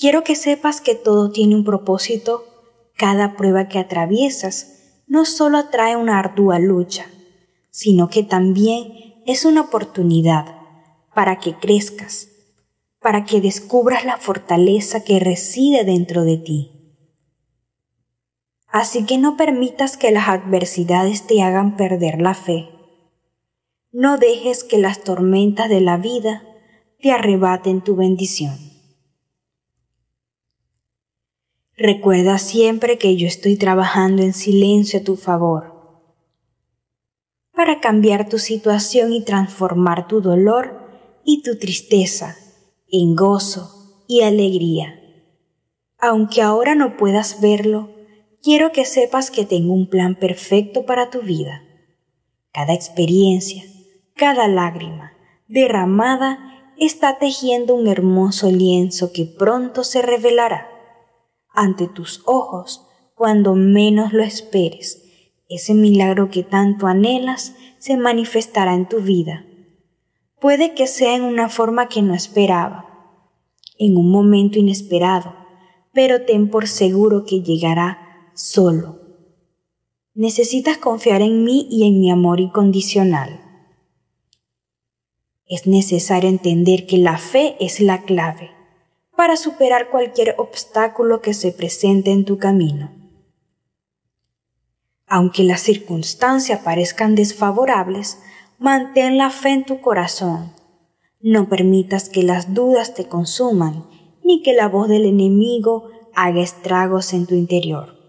Quiero que sepas que todo tiene un propósito. Cada prueba que atraviesas no solo atrae una ardua lucha, sino que también es una oportunidad para que crezcas, para que descubras la fortaleza que reside dentro de ti. Así que no permitas que las adversidades te hagan perder la fe. No dejes que las tormentas de la vida te arrebaten tu bendición. Recuerda siempre que yo estoy trabajando en silencio a tu favor. Para cambiar tu situación y transformar tu dolor y tu tristeza en gozo y alegría. Aunque ahora no puedas verlo, quiero que sepas que tengo un plan perfecto para tu vida. Cada experiencia, cada lágrima derramada está tejiendo un hermoso lienzo que pronto se revelará ante tus ojos cuando menos lo esperes. Ese milagro que tanto anhelas se manifestará en tu vida. Puede que sea en una forma que no esperaba, en un momento inesperado, pero ten por seguro que llegará solo. Necesitas confiar en mí y en mi amor incondicional. Es necesario entender que la fe es la clave para superar cualquier obstáculo que se presente en tu camino. Aunque las circunstancias parezcan desfavorables, mantén la fe en tu corazón. No permitas que las dudas te consuman, ni que la voz del enemigo haga estragos en tu interior.